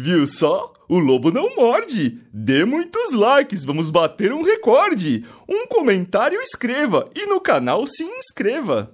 Viu só? O lobo não morde! Dê muitos likes, vamos bater um recorde! Um comentário escreva e no canal se inscreva!